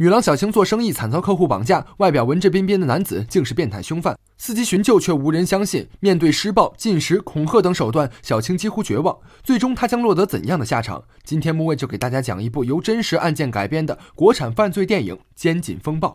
女郎小青做生意惨遭客户绑架，外表文质彬彬的男子竟是变态凶犯。伺机寻救却无人相信，面对施暴、进食、恐吓等手段，小青几乎绝望。最终，她将落得怎样的下场？今天木卫就给大家讲一部由真实案件改编的国产犯罪电影《监禁风暴》。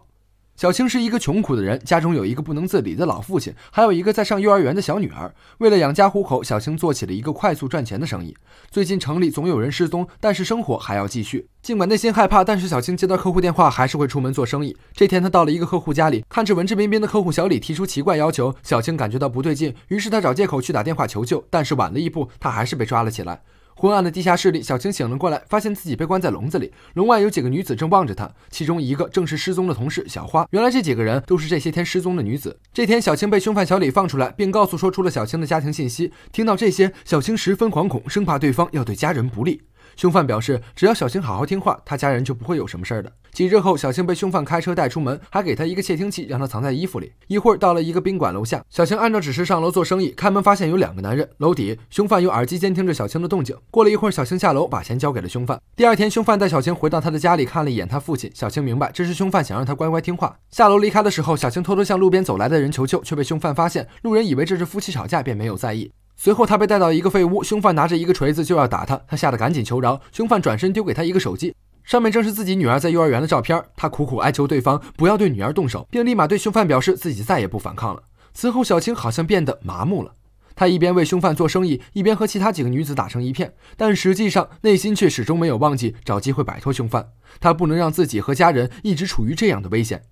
小青是一个穷苦的人，家中有一个不能自理的老父亲，还有一个在上幼儿园的小女儿。为了养家糊口，小青做起了一个快速赚钱的生意。最近城里总有人失踪，但是生活还要继续。尽管内心害怕，但是小青接到客户电话还是会出门做生意。这天，他到了一个客户家里，看着文质彬彬的客户小李提出奇怪要求，小青感觉到不对劲，于是他找借口去打电话求救，但是晚了一步，他还是被抓了起来。昏暗的地下室里，小青醒了过来，发现自己被关在笼子里，笼外有几个女子正望着她，其中一个正是失踪的同事小花。原来这几个人都是这些天失踪的女子。这天，小青被凶犯小李放出来，并告诉说出了小青的家庭信息。听到这些，小青十分惶恐，生怕对方要对家人不利。凶犯表示，只要小青好好听话，他家人就不会有什么事儿的。几日后，小青被凶犯开车带出门，还给他一个窃听器，让他藏在衣服里。一会儿到了一个宾馆楼下，小青按照指示上楼做生意，开门发现有两个男人。楼底凶犯用耳机监听着小青的动静。过了一会儿，小青下楼把钱交给了凶犯。第二天，凶犯带小青回到他的家里，看了一眼他父亲，小青明白这是凶犯想让他乖乖听话。下楼离开的时候，小青偷偷向路边走来的人求救，却被凶犯发现。路人以为这是夫妻吵架，便没有在意。随后，他被带到一个废屋，凶犯拿着一个锤子就要打他，他吓得赶紧求饶。凶犯转身丢给他一个手机，上面正是自己女儿在幼儿园的照片。他苦苦哀求对方不要对女儿动手，并立马对凶犯表示自己再也不反抗了。此后，小青好像变得麻木了，她一边为凶犯做生意，一边和其他几个女子打成一片，但实际上内心却始终没有忘记找机会摆脱凶犯。她不能让自己和家人一直处于这样的危险。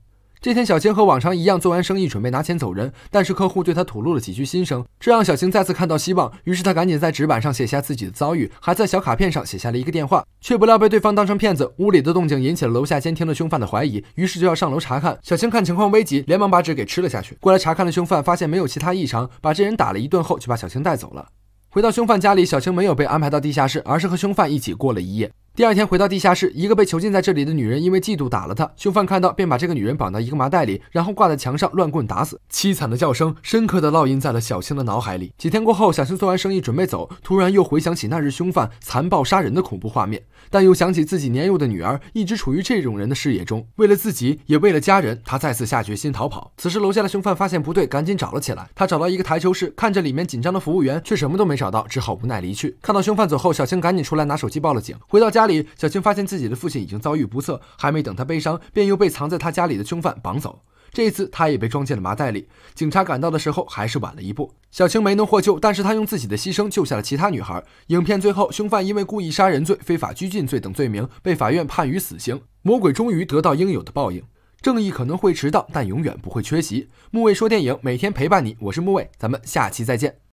这天，小青和往常一样做完生意，准备拿钱走人。但是客户对她吐露了几句心声，这让小青再次看到希望。于是她赶紧在纸板上写下自己的遭遇，还在小卡片上写下了一个电话，却不料被对方当成骗子。屋里的动静引起了楼下监听的凶犯的怀疑，于是就要上楼查看。小青看情况危急，连忙把纸给吃了下去。过来查看的凶犯发现没有其他异常，把这人打了一顿后，就把小青带走了。回到凶犯家里，小青没有被安排到地下室，而是和凶犯一起过了一夜。第二天回到地下室，一个被囚禁在这里的女人因为嫉妒打了他，凶犯看到便把这个女人绑到一个麻袋里，然后挂在墙上乱棍打死，凄惨的叫声深刻的烙印在了小青的脑海里。几天过后，小青做完生意准备走，突然又回想起那日凶犯残暴杀人的恐怖画面，但又想起自己年幼的女儿一直处于这种人的视野中，为了自己也为了家人，他再次下决心逃跑。此时楼下的凶犯发现不对，赶紧找了起来。他找到一个台球室，看着里面紧张的服务员，却什么都没找到，只好无奈离去。看到凶犯走后，小青赶紧出来拿手机报了警，回到家。家里，小青发现自己的父亲已经遭遇不测，还没等她悲伤，便又被藏在他家里的凶犯绑走。这一次，他也被装进了麻袋里。警察赶到的时候，还是晚了一步，小青没能获救，但是她用自己的牺牲救下了其他女孩。影片最后，凶犯因为故意杀人罪、非法拘禁罪等罪名，被法院判于死刑。魔鬼终于得到应有的报应，正义可能会迟到，但永远不会缺席。木卫说电影每天陪伴你，我是木卫，咱们下期再见。